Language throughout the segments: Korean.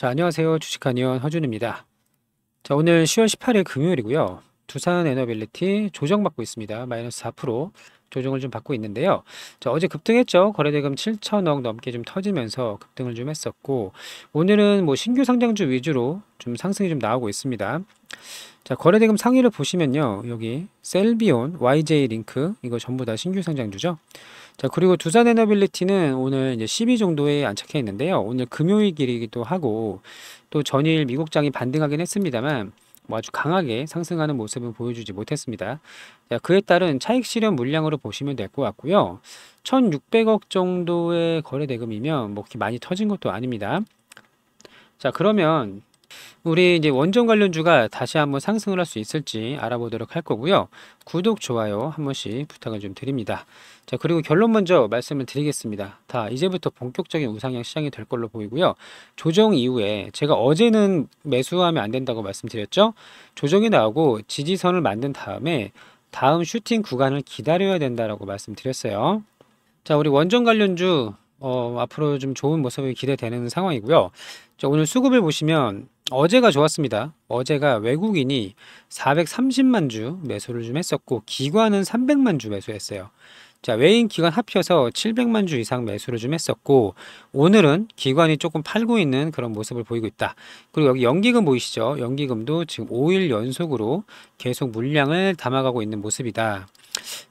자, 안녕하세요. 주식하니원 허준입니다. 자, 오늘 10월 18일 금요일이고요. 두산 에너빌리티 조정받고 있습니다. 마이너스 4% 조정을 좀 받고 있는데요. 자, 어제 급등했죠. 거래대금 7천억 넘게 좀 터지면서 급등을 좀 했었고 오늘은 뭐 신규 상장주 위주로 좀 상승이 좀 나오고 있습니다. 자, 거래대금 상위를 보시면요. 여기 셀비온, YJ링크 이거 전부 다 신규 상장주죠. 자, 그리고 두산 에너빌리티는 오늘 이제 10위 정도에 안착해 있는데요. 오늘 금요일이기도 하고 또 전일 미국장이 반등하긴 했습니다만 뭐 아주 강하게 상승하는 모습은 보여주지 못했습니다. 자, 그에 따른 차익 실현 물량으로 보시면 될 것 같고요. 1,600억 정도의 거래 대금이면 뭐 많이 터진 것도 아닙니다. 자, 그러면 우리 이제 원전 관련주가 다시 한번 상승을 할 수 있을지 알아보도록 할 거고요. 구독, 좋아요 한 번씩 부탁을 좀 드립니다. 자, 그리고 결론 먼저 말씀을 드리겠습니다. 다 이제부터 본격적인 우상향 시장이 될 걸로 보이고요. 조정 이후에 제가 어제는 매수하면 안 된다고 말씀드렸죠. 조정이 나오고 지지선을 만든 다음에 다음 슈팅 구간을 기다려야 된다고 말씀드렸어요. 자, 우리 원전 관련주 어, 앞으로 좀 좋은 모습이 기대되는 상황이고요. 자, 오늘 수급을 보시면 어제가 좋았습니다. 어제가 외국인이 430만 주 매수를 좀 했었고 기관은 300만 주 매수했어요. 자, 외인 기관 합쳐서 700만 주 이상 매수를 좀 했었고 오늘은 기관이 조금 팔고 있는 그런 모습을 보이고 있다. 그리고 여기 연기금 보이시죠? 연기금도 지금 5일 연속으로 계속 물량을 담아가고 있는 모습이다.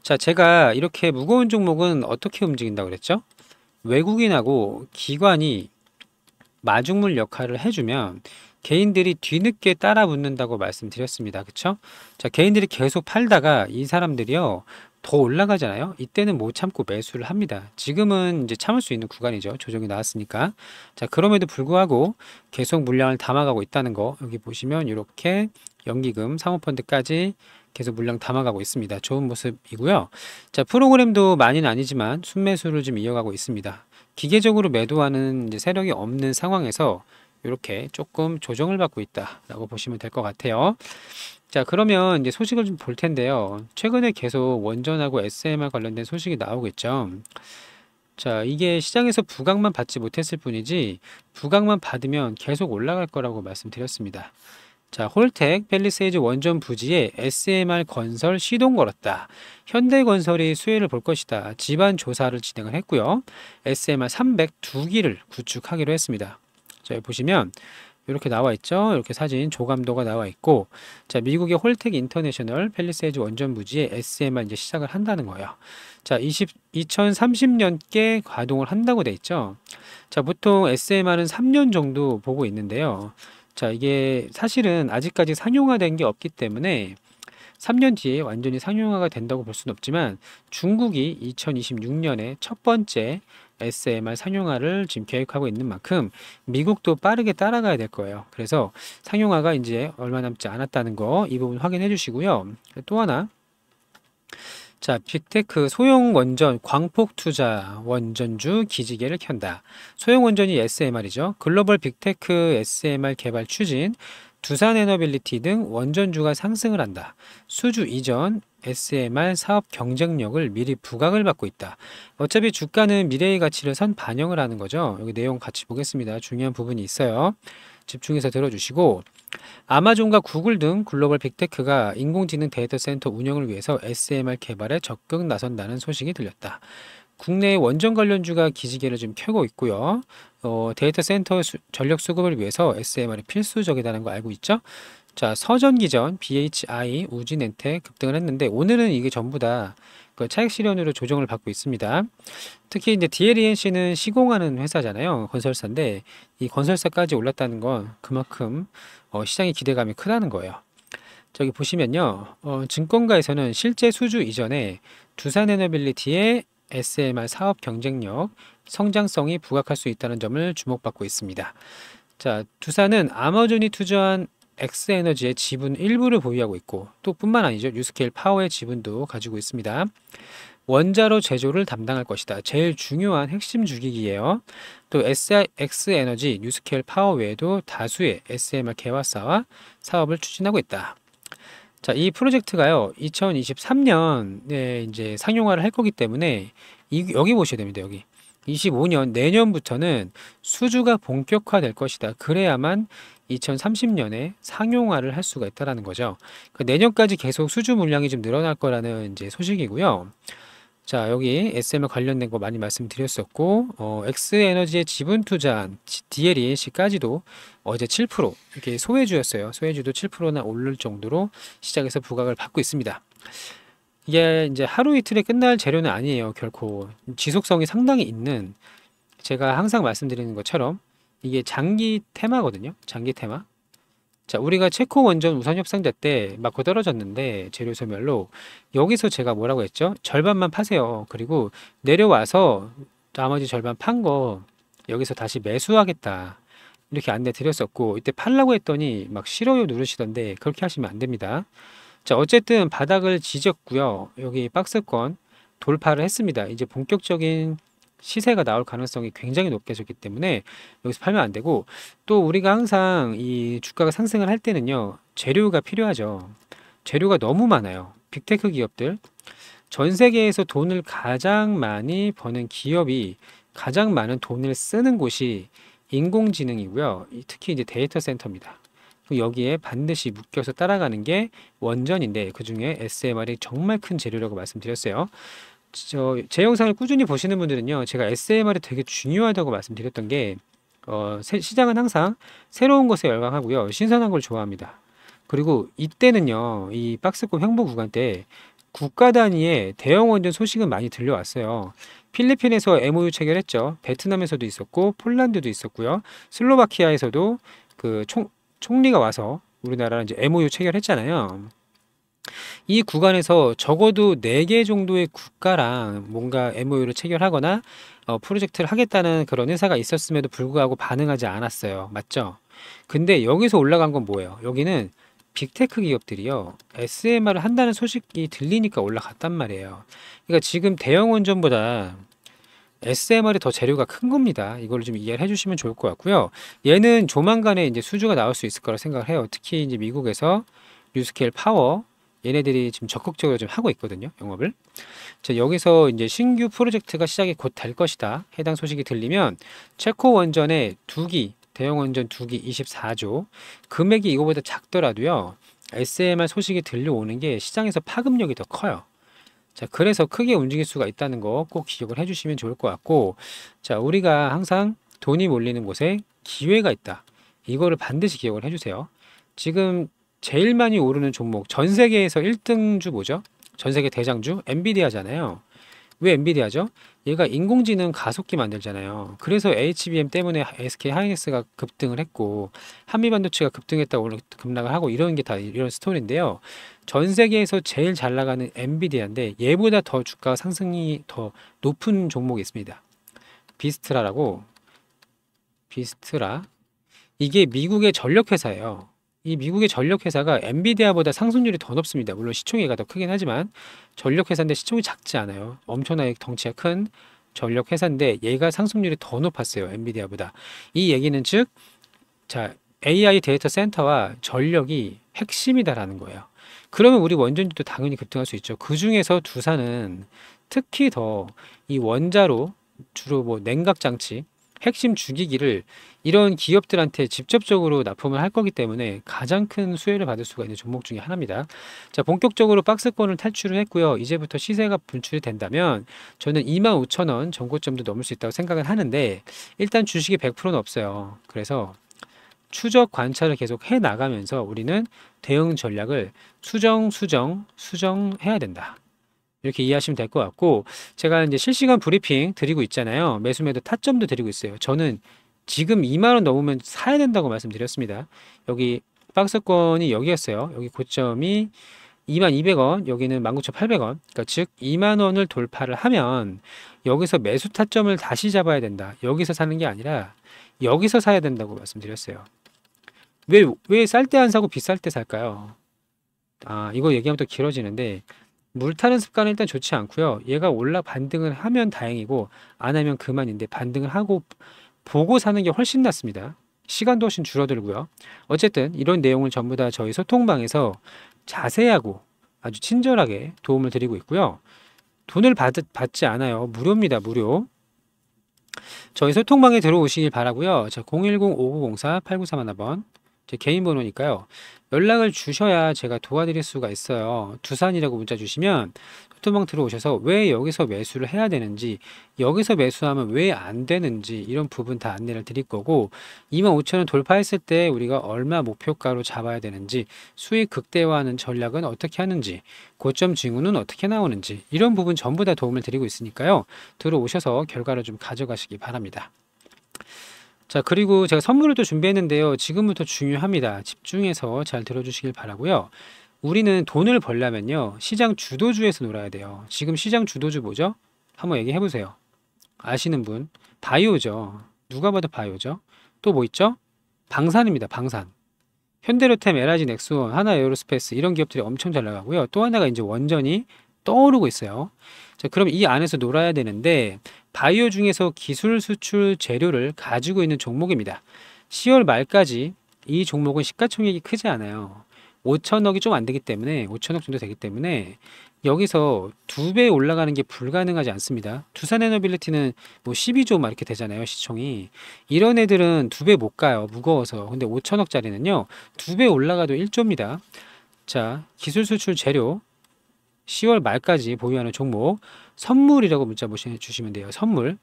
자, 제가 이렇게 무거운 종목은 어떻게 움직인다고 그랬죠? 외국인하고 기관이 마중물 역할을 해주면 개인들이 뒤늦게 따라 붙는다고 말씀드렸습니다. 그쵸? 자, 개인들이 계속 팔다가 이 사람들이요. 더 올라가잖아요. 이때는 못 참고 매수를 합니다. 지금은 이제 참을 수 있는 구간이죠. 조정이 나왔으니까. 자, 그럼에도 불구하고 계속 물량을 담아가고 있다는 거 여기 보시면 이렇게 연기금 상호펀드까지 계속 물량 담아가고 있습니다. 좋은 모습이고요. 자, 프로그램도 많이는 아니지만 순매수를 좀 이어가고 있습니다. 기계적으로 매도하는 세력이 없는 상황에서 이렇게 조금 조정을 받고 있다라고 보시면 될 것 같아요. 자 그러면 이제 소식을 좀 볼 텐데요. 최근에 계속 원전하고 SMR 관련된 소식이 나오겠죠. 자 이게 시장에서 부각만 받지 못했을 뿐이지 부각만 받으면 계속 올라갈 거라고 말씀드렸습니다. 자, 홀텍 펠리세이즈 원전 부지에 SMR 건설 시동 걸었다. 현대건설이 수혜를 볼 것이다. 집안 조사를 진행을 했고요. SMR 302기를 구축하기로 했습니다. 자, 여기 보시면 이렇게 나와 있죠. 이렇게 사진 조감도가 나와 있고 자, 미국의 홀텍 인터내셔널 펠리세이즈 원전 부지에 SMR 이제 시작을 한다는 거예요. 자, 20, 2030년께 가동을 한다고 돼 있죠. 자, 보통 SMR은 3년 정도 보고 있는데요. 자, 이게 사실은 아직까지 상용화된 게 없기 때문에 3년 뒤에 완전히 상용화가 된다고 볼 수는 없지만 중국이 2026년에 첫 번째 SMR 상용화를 지금 계획하고 있는 만큼 미국도 빠르게 따라가야 될 거예요. 그래서 상용화가 이제 얼마 남지 않았다는 거 이 부분 확인해 주시고요. 또 하나 자, 빅테크 소형 원전 광폭 투자 원전주 기지개를 켠다. 소형 원전이 SMR이죠. 글로벌 빅테크 SMR 개발 추진, 두산 에너빌리티 등 원전주가 상승을 한다. 수주 이전 SMR 사업 경쟁력을 미리 부각을 받고 있다. 어차피 주가는 미래의 가치를 선 반영을 하는 거죠. 여기 내용 같이 보겠습니다. 중요한 부분이 있어요. 집중해서 들어주시고 아마존과 구글 등 글로벌 빅테크가 인공지능 데이터 센터 운영을 위해서 SMR 개발에 적극 나선다는 소식이 들렸다. 국내 원전 관련주가 기지개를 좀 펴고 있고요. 어, 데이터 센터 전력 수급을 위해서 SMR이 필수적이라는 거 알고 있죠? 자, 서전기전, BHI, 우진엔텍 급등을 했는데 오늘은 이게 전부 다그 차익 실현으로 조정을 받고 있습니다. 특히 이제 DLENC는 시공하는 회사잖아요. 건설사인데 이 건설사까지 올랐다는 건 그만큼 어, 시장의 기대감이 크다는 거예요. 저기 보시면요. 어, 증권가에서는 실제 수주 이전에 두산에너빌리티의 SMR 사업 경쟁력, 성장성이 부각할 수 있다는 점을 주목받고 있습니다. 자, 두산은 아마존이 투자한 엑스에너지의 지분 일부를 보유하고 있고 또 뿐만 아니죠. 뉴스케일 파워의 지분도 가지고 있습니다. 원자로 제조를 담당할 것이다. 제일 중요한 핵심 주기기예요. 또 SX에너지, 뉴스케일 파워 외에도 다수의 SMR 개화사와 사업을 추진하고 있다. 자, 이 프로젝트가요. 2023년에 이제 상용화를 할 거기 때문에 이, 여기 보셔야 됩니다. 여기. 2025년 내년부터는 수주가 본격화될 것이다. 그래야만 2030년에 상용화를 할 수가 있다라는 거죠. 그 내년까지 계속 수주 물량이 좀 늘어날 거라는 이제 소식이고요. 자 여기 s m 관련된 거 많이 말씀드렸었고 어, X에너지의 지분 투자한 DLEC까지도 어제 7% 이렇게 소외주였어요. 소외주도 7%나 오를 정도로 시장에서 부각을 받고 있습니다. 이게 이제 하루 이틀에 끝날 재료는 아니에요. 결코 지속성이 상당히 있는 제가 항상 말씀드리는 것처럼 이게 장기 테마거든요. 장기 테마. 자, 우리가 체코 원전 우선 협상자 때 막고 떨어졌는데 재료 소멸로 여기서 제가 뭐라고 했죠? 절반만 파세요. 그리고 내려와서 나머지 절반 판 거 여기서 다시 매수하겠다. 이렇게 안내 드렸었고 이때 팔라고 했더니 막 싫어요 누르시던데 그렇게 하시면 안 됩니다. 자, 어쨌든 바닥을 지졌고요. 여기 박스권 돌파를 했습니다. 이제 본격적인 시세가 나올 가능성이 굉장히 높게졌기 때문에 여기서 팔면 안 되고 또 우리가 항상 이 주가가 상승을 할 때는요. 재료가 필요하죠. 재료가 너무 많아요. 빅테크 기업들. 전 세계에서 돈을 가장 많이 버는 기업이 가장 많은 돈을 쓰는 곳이 인공지능이고요. 특히 이제 데이터 센터입니다. 여기에 반드시 묶여서 따라가는 게 원전인데 그중에 SMR이 정말 큰 재료라고 말씀드렸어요. 저 제 영상을 꾸준히 보시는 분들은요. 제가 SMR이 되게 중요하다고 말씀드렸던 게 어, 시장은 항상 새로운 것에 열광하고요. 신선한 걸 좋아합니다. 그리고 이때는요. 이 박스권 횡보 구간 때 국가 단위의 대형 원전 소식은 많이 들려왔어요. 필리핀에서 MOU 체결했죠. 베트남에서도 있었고 폴란드도 있었고요. 슬로바키아에서도 그총 총리가 와서 우리나라랑 이제 MOU 체결했잖아요. 이 구간에서 적어도 네 개 정도의 국가랑 뭔가 MOU를 체결하거나 어, 프로젝트를 하겠다는 그런 회사가 있었음에도 불구하고 반응하지 않았어요. 맞죠? 근데 여기서 올라간 건 뭐예요? 여기는 빅테크 기업들이요. SMR을 한다는 소식이 들리니까 올라갔단 말이에요. 그러니까 지금 대형 원전보다 SMR이 더 재료가 큰 겁니다. 이걸 좀 이해를 해주시면 좋을 것 같고요. 얘는 조만간에 이제 수주가 나올 수 있을 거라 생각을 해요. 특히 이제 미국에서 뉴스케일 파워 얘네들이 지금 적극적으로 좀 하고 있거든요. 영업을. 자, 여기서 이제 신규 프로젝트가 시작이 곧 될 것이다. 해당 소식이 들리면 체코 원전의 두기 대형 원전 두기 24조 금액이 이거보다 작더라도요. SMR 소식이 들려오는 게 시장에서 파급력이 더 커요. 자, 그래서 크게 움직일 수가 있다는 거 꼭 기억을 해주시면 좋을 것 같고, 자, 우리가 항상 돈이 몰리는 곳에 기회가 있다. 이거를 반드시 기억을 해주세요. 지금 제일 많이 오르는 종목, 전 세계에서 1등주 뭐죠? 전 세계 대장주 엔비디아잖아요. 왜 엔비디아죠? 얘가 인공지능 가속기 만들잖아요. 그래서 HBM 때문에 SK 하이닉스가 급등을 했고 한미반도체가 급등했다 오 급락을 하고 이런 게 다 이런 스토리인데요. 전 세계에서 제일 잘 나가는 엔비디아인데 얘보다 더 주가 상승이 더 높은 종목이 있습니다. 비스트라라고 비스트라 이게 미국의 전력회사예요. 이 미국의 전력회사가 엔비디아보다 상승률이 더 높습니다. 물론 시총액가더 크긴 하지만 전력회사인데 시총이 작지 않아요. 엄청나게 덩치가 큰 전력회사인데 얘가 상승률이 더 높았어요. 엔비디아보다. 이 얘기는 즉, 자, AI 데이터 센터와 전력이 핵심이다라는 거예요. 그러면 우리 원전도 당연히 급등할 수 있죠. 그 중에서 두산은 특히 더 이 원자로 주로 뭐 냉각 장치 핵심 주기기를 이런 기업들한테 직접적으로 납품을 할 거기 때문에 가장 큰 수혜를 받을 수가 있는 종목 중의 하나입니다. 자, 본격적으로 박스권을 탈출을 했고요. 이제부터 시세가 분출이 된다면 저는 25,000원 정고점도 넘을 수 있다고 생각을 하는데 일단 주식이 100%는 없어요. 그래서 추적 관찰을 계속 해 나가면서 우리는 대응 전략을 수정, 수정, 수정해야 된다. 이렇게 이해하시면 될 것 같고 제가 이제 실시간 브리핑 드리고 있잖아요. 매수 매도 타점도 드리고 있어요. 저는 지금 2만 원 넘으면 사야 된다고 말씀드렸습니다. 여기 박스권이 여기였어요. 여기 고점이 2만 200원, 여기는 19,800원. 그러니까 즉 2만 원을 돌파를 하면 여기서 매수 타점을 다시 잡아야 된다. 여기서 사는 게 아니라 여기서 사야 된다고 말씀드렸어요. 왜왜쌀때 안 사고 비쌀 때 살까요? 아, 이거 얘기하면 또 길어지는데 물 타는 습관은 일단 좋지 않고요. 얘가 올라 반등을 하면 다행이고 안 하면 그만인데 반등을 하고 보고 사는 게 훨씬 낫습니다. 시간도 훨씬 줄어들고요. 어쨌든 이런 내용을 전부 다 저희 소통방에서 자세하고 아주 친절하게 도움을 드리고 있고요. 돈을 받, 받지 않아요. 무료입니다. 무료. 저희 소통방에 들어오시길 바라고요. 자, 010-5904-8931번 제 개인 번호니까요. 연락을 주셔야 제가 도와드릴 수가 있어요. 두산이라고 문자 주시면 소통방 들어오셔서 왜 여기서 매수를 해야 되는지 여기서 매수하면 왜 안 되는지 이런 부분 다 안내를 드릴 거고 25,000원 돌파했을 때 우리가 얼마 목표가로 잡아야 되는지 수익 극대화하는 전략은 어떻게 하는지 고점 징후는 어떻게 나오는지 이런 부분 전부 다 도움을 드리고 있으니까요. 들어오셔서 결과를 좀 가져가시기 바랍니다. 자, 그리고 제가 선물을 또 준비했는데요. 지금부터 중요합니다. 집중해서 잘 들어주시길 바라고요. 우리는 돈을 벌려면요. 시장 주도주에서 놀아야 돼요. 지금 시장 주도주 뭐죠? 한번 얘기해 보세요. 아시는 분? 바이오죠. 누가 봐도 바이오죠. 또 뭐 있죠? 방산입니다. 방산. 현대로템, LG 넥스원, 하나 에어로스페이스 이런 기업들이 엄청 잘 나가고요. 또 하나가 이제 원전이 떠오르고 있어요. 자, 그럼 이 안에서 놀아야 되는데 바이오 중에서 기술 수출 재료를 가지고 있는 종목입니다. 10월 말까지 이 종목은 시가총액이 크지 않아요. 5천억이 좀 안 되기 때문에 5천억 정도 되기 때문에 여기서 두 배 올라가는 게 불가능하지 않습니다. 두산에너빌리티는 뭐 12조 막 이렇게 되잖아요 시총이 이런 애들은 두 배 못 가요 무거워서 근데 5천억짜리는요 두 배 올라가도 1조입니다. 자 기술 수출 재료 10월 말까지 보유하는 종목 선물이라고 문자 보내주시면 돼요. 선물.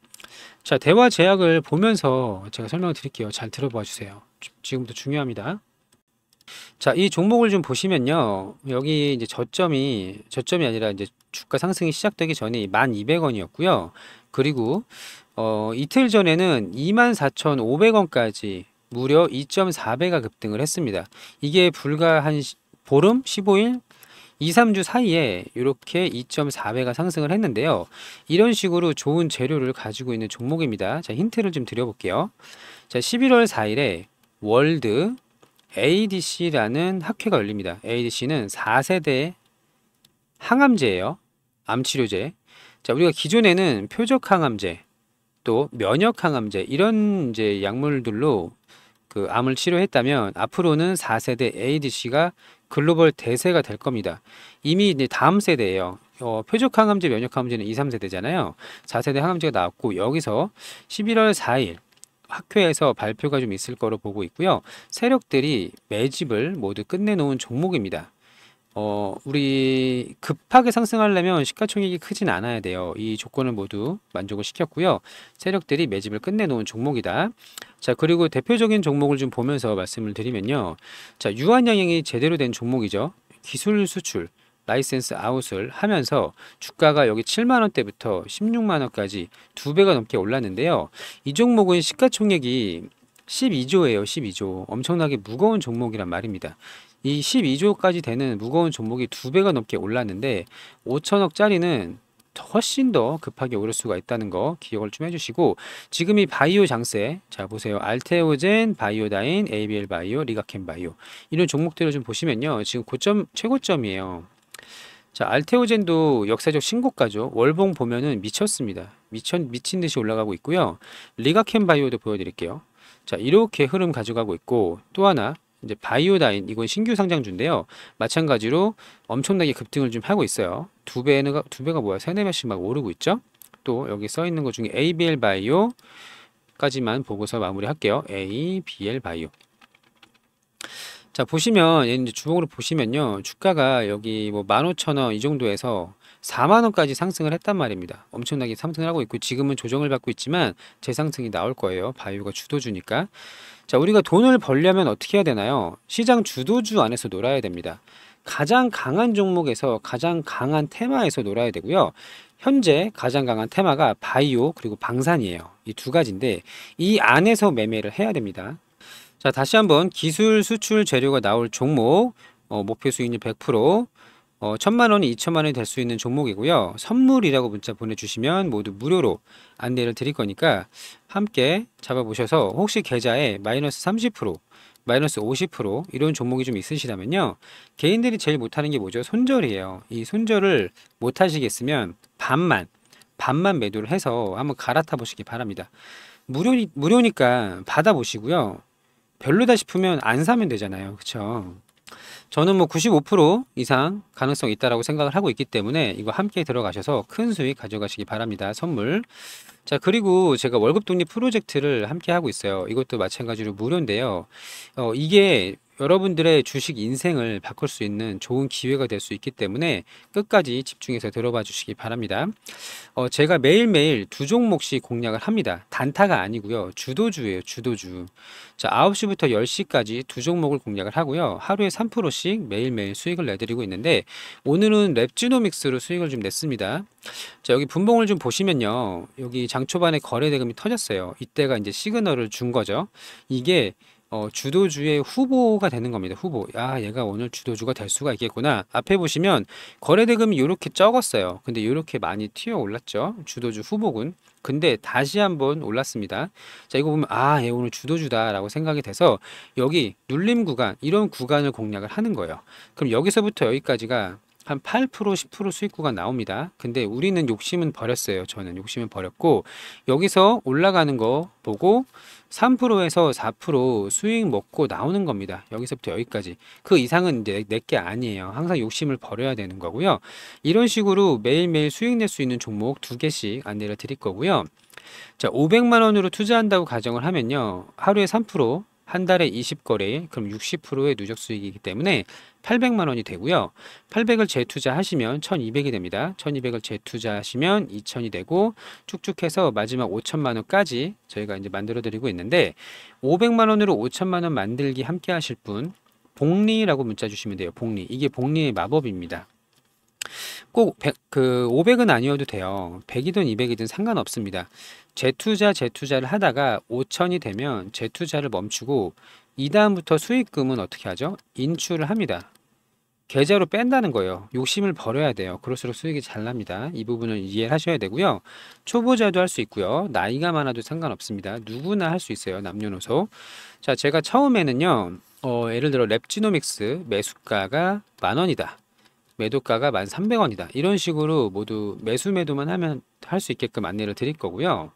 자, 대화 제약을 보면서 제가 설명을 드릴게요. 잘 들어봐 주세요. 지금부터 중요합니다. 자, 이 종목을 좀 보시면요. 여기 이제 저점이, 저점이 아니라 이제 주가 상승이 시작되기 전에 1200원이었고요. 그리고, 어, 이틀 전에는 24,500원까지 무려 2.4배가 급등을 했습니다. 이게 불과 한 보름 15일 2, 3주 사이에 이렇게 2.4배가 상승을 했는데요. 이런 식으로 좋은 재료를 가지고 있는 종목입니다. 자, 힌트를 좀 드려볼게요. 자, 11월 4일에 월드 ADC라는 학회가 열립니다. ADC는 4세대 항암제예요. 암치료제. 자, 우리가 기존에는 표적항암제, 또 면역항암제 이런 이제 약물들로 그 암을 치료했다면 앞으로는 4세대 ADC가 글로벌 대세가 될 겁니다. 이미 이제 다음 세대예요. 어, 표적 항암제, 면역 항암제는 2, 3세대잖아요. 4세대 항암제가 나왔고 여기서 11월 4일 학회에서 발표가 좀 있을 거로 보고 있고요. 세력들이 매집을 모두 끝내놓은 종목입니다. 어, 우리 급하게 상승하려면 시가총액이 크진 않아야 돼요. 이 조건을 모두 만족을 시켰고요. 세력들이 매집을 끝내놓은 종목이다. 자, 그리고 대표적인 종목을 좀 보면서 말씀을 드리면요. 자, 유한양행이 제대로 된 종목이죠. 기술 수출. 라이센스 아웃을 하면서 주가가 여기 7만원대부터 16만원까지 두 배가 넘게 올랐는데요. 이 종목은 시가총액이 12조예요, 12조. 엄청나게 무거운 종목이란 말입니다. 이 12조까지 되는 무거운 종목이 두 배가 넘게 올랐는데 5천억짜리는 훨씬 더 급하게 오를 수가 있다는 거 기억을 좀 해주시고 지금 이 바이오 장세 자 보세요 알테오젠, 바이오다인, ABL 바이오, 리가켄 바이오 이런 종목들을 좀 보시면요 지금 고점 최고점이에요. 자 알테오젠도 역사적 신고가죠. 월봉 보면은 미쳤습니다. 미쳐, 미친 듯이 올라가고 있고요. 리가켄 바이오도 보여드릴게요. 자 이렇게 흐름 가져가고 있고 또 하나 이제 바이오다인 이건 신규 상장주인데요. 마찬가지로 엄청나게 급등을 좀 하고 있어요. 두 배는 두 배가 뭐야? 세네 배씩 막 오르고 있죠. 또 여기 써 있는 것 중에 ABL 바이오 까지만 보고서 마무리할게요. ABL 바이오. 자 보시면 이제 주목으로 보시면요 주가가 여기 뭐 15,000원 이 정도에서 4만 원까지 상승을 했단 말입니다. 엄청나게 상승을 하고 있고 지금은 조정을 받고 있지만 재상승이 나올 거예요. 바이오가 주도주니까. 자, 우리가 돈을 벌려면 어떻게 해야 되나요? 시장 주도주 안에서 놀아야 됩니다. 가장 강한 종목에서 가장 강한 테마에서 놀아야 되고요. 현재 가장 강한 테마가 바이오 그리고 방산이에요. 이 두 가지인데 이 안에서 매매를 해야 됩니다. 자, 다시 한번 기술 수출 재료가 나올 종목 어, 목표 수익률 100%, 어, 천만 원, 이천만 원이 될 수 있는 종목이고요. 선물이라고 문자 보내주시면 모두 무료로 안내를 드릴 거니까 함께 잡아보셔서 혹시 계좌에 마이너스 30%, 마이너스 50% 이런 종목이 좀 있으시다면요. 개인들이 제일 못하는 게 뭐죠? 손절이에요. 이 손절을 못 하시겠으면 반만, 반만 매도를 해서 한번 갈아타 보시기 바랍니다. 무료, 무료니까 받아보시고요. 별로다 싶으면 안 사면 되잖아요. 그쵸? 저는 뭐 95% 이상 가능성이 있다라고 생각을 하고 있기 때문에 이거 함께 들어가셔서 큰 수익 가져가시기 바랍니다. 선물. 자, 그리고 제가 월급 독립 프로젝트를 함께 하고 있어요. 이것도 마찬가지로 무료인데요. 어, 이게 여러분들의 주식 인생을 바꿀 수 있는 좋은 기회가 될 수 있기 때문에 끝까지 집중해서 들어봐 주시기 바랍니다. 어, 제가 매일매일 두 종목씩 공략을 합니다. 단타가 아니고요. 주도주예요. 주도주. 자, 9시부터 10시까지 두 종목을 공략을 하고요. 하루에 3%씩 매일매일 수익을 내드리고 있는데 오늘은 랩지노믹스로 수익을 좀 냈습니다. 자, 여기 분봉을 좀 보시면요. 여기 장 초반에 거래 대금이 터졌어요. 이때가 이제 시그널을 준 거죠. 이게 어, 주도주의 후보가 되는 겁니다. 후보. 야, 얘가 오늘 주도주가 될 수가 있겠구나. 앞에 보시면 거래대금이 이렇게 적었어요. 근데 이렇게 많이 튀어 올랐죠. 주도주 후보군. 근데 다시 한번 올랐습니다. 자, 이거 보면 아, 얘 오늘 주도주다라고 생각이 돼서 여기 눌림 구간 이런 구간을 공략을 하는 거예요. 그럼 여기서부터 여기까지가 한8% 10% 수익구가 나옵니다. 근데 우리는 욕심은 버렸어요. 저는 욕심은 버렸고 여기서 올라가는 거 보고 3%에서 4% 수익 먹고 나오는 겁니다. 여기서부터 여기까지. 그 이상은 내 게 아니에요. 항상 욕심을 버려야 되는 거고요. 이런 식으로 매일매일 수익 낼 수 있는 종목 두 개씩 안내를 드릴 거고요. 자, 500만 원으로 투자한다고 가정을 하면요. 하루에 3%한 달에 20거래, 그럼 60%의 누적 수익이기 때문에 800만 원이 되고요. 800을 재투자하시면 1200이 됩니다. 1200을 재투자하시면 2000이 되고 쭉쭉 해서 마지막 5천만 원까지 저희가 이제 만들어 드리고 있는데 500만 원으로 5천만 원 만들기 함께 하실 분 복리라고 문자 주시면 돼요. 복리. 이게 복리의 마법입니다. 꼭 100, 그 500은 아니어도 돼요. 100이든 200이든 상관없습니다. 재투자 재투자를 하다가 5천이 되면 재투자를 멈추고 이 다음부터 수익금은 어떻게 하죠? 인출을 합니다. 계좌로 뺀다는 거예요. 욕심을 버려야 돼요. 그럴수록 수익이 잘 납니다. 이부분은 이해를 하셔야 되고요. 초보자도 할 수 있고요. 나이가 많아도 상관없습니다. 누구나 할 수 있어요. 남녀노소. 자, 제가 처음에는요. 어, 예를 들어 랩지노믹스 매수가가 만 원이다. 매도가가 1,300원이다. 이런 식으로 모두 매수 매도만 하면 할 수 있게끔 안내를 드릴 거고요.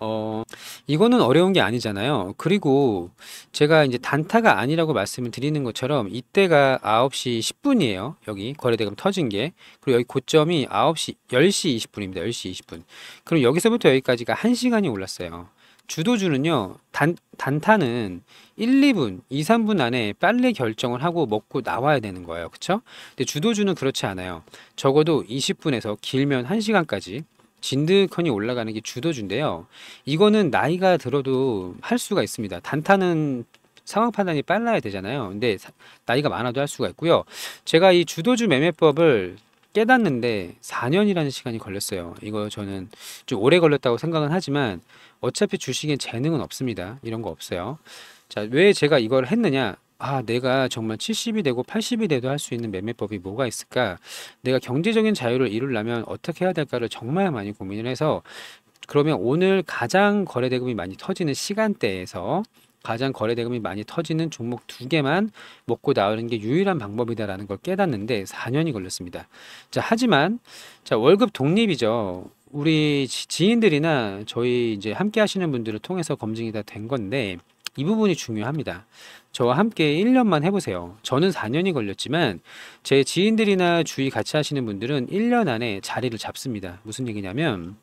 어, 이거는 어려운 게 아니잖아요. 그리고 제가 이제 단타가 아니라고 말씀을 드리는 것처럼 이때가 9시 10분이에요. 여기 거래대금 터진 게. 그리고 여기 고점이 9시, 10시 20분입니다. 10시 20분. 그럼 여기서부터 여기까지가 1시간이 올랐어요. 주도주는요, 단, 단타는 1, 2분, 2, 3분 안에 빨리 결정을 하고 먹고 나와야 되는 거예요. 그쵸? 근데 주도주는 그렇지 않아요. 적어도 20분에서 길면 1시간까지 진드컨이 올라가는 게 주도주인데요. 이거는 나이가 들어도 할 수가 있습니다. 단타는 상황 판단이 빨라야 되잖아요. 근데 나이가 많아도 할 수가 있고요. 제가 이 주도주 매매법을 깨닫는데 4년이라는 시간이 걸렸어요. 이거 저는 좀 오래 걸렸다고 생각은 하지만 어차피 주식엔 재능은 없습니다. 이런 거 없어요. 자, 왜 제가 이걸 했느냐? 아, 내가 정말 70이 되고 80이 돼도 할 수 있는 매매법이 뭐가 있을까? 내가 경제적인 자유를 이루려면 어떻게 해야 될까를 정말 많이 고민을 해서 그러면 오늘 가장 거래 대금이 많이 터지는 시간대에서 가장 거래 대금이 많이 터지는 종목 두 개만 먹고 나오는 게 유일한 방법이다라는 걸 깨닫는데 4년이 걸렸습니다. 자, 하지만 자, 월급 독립이죠. 우리 지인들이나 저희 이제 함께 하시는 분들을 통해서 검증이 다 된 건데 이 부분이 중요합니다. 저와 함께 1년만 해보세요. 저는 4년이 걸렸지만 제 지인들이나 주위 같이 하시는 분들은 1년 안에 자리를 잡습니다. 무슨 얘기냐면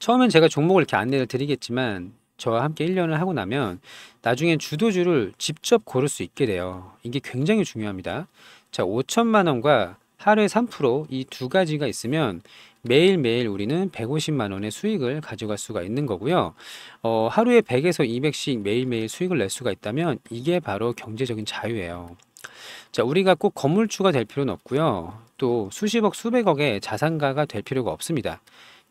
처음엔 제가 종목을 이렇게 안내를 드리겠지만 저와 함께 1년을 하고 나면 나중엔 주도주를 직접 고를 수 있게 돼요. 이게 굉장히 중요합니다. 자, 5천만 원과 하루에 3%이 두 가지가 있으면 매일매일 우리는 150만 원의 수익을 가져갈 수가 있는 거고요. 어, 하루에 100에서 200씩 매일매일 수익을 낼 수가 있다면 이게 바로 경제적인 자유예요. 자, 우리가 꼭 건물주가 될 필요는 없고요. 또 수십억, 수백억의 자산가가 될 필요가 없습니다.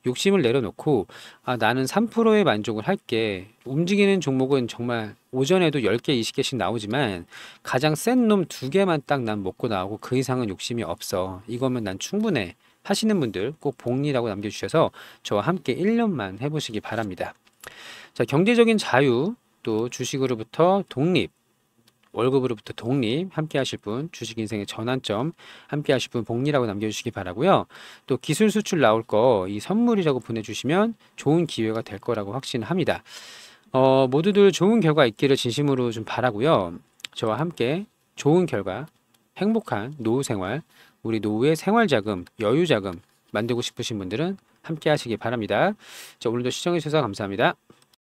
욕심을 내려놓고 아 나는 3%의 만족을 할게. 움직이는 종목은 정말 오전에도 10개, 20개씩 나오지만 가장 센 놈 두 개만 딱 난 먹고 나오고 그 이상은 욕심이 없어. 이거면 난 충분해. 하시는 분들 꼭 복리라고 남겨주셔서 저와 함께 1년만 해보시기 바랍니다. 자, 경제적인 자유, 또 주식으로부터 독립, 월급으로부터 독립 함께 하실 분, 주식 인생의 전환점 함께 하실 분 복리라고 남겨 주시기 바라고요. 또 기술 수출 나올 거 이 선물이라고 보내 주시면 좋은 기회가 될 거라고 확신합니다. 어, 모두들 좋은 결과 있기를 진심으로 좀 바라고요. 저와 함께 좋은 결과, 행복한 노후 생활, 우리 노후의 생활 자금, 여유 자금 만들고 싶으신 분들은 함께 하시기 바랍니다. 자, 오늘도 시청해 주셔서 감사합니다.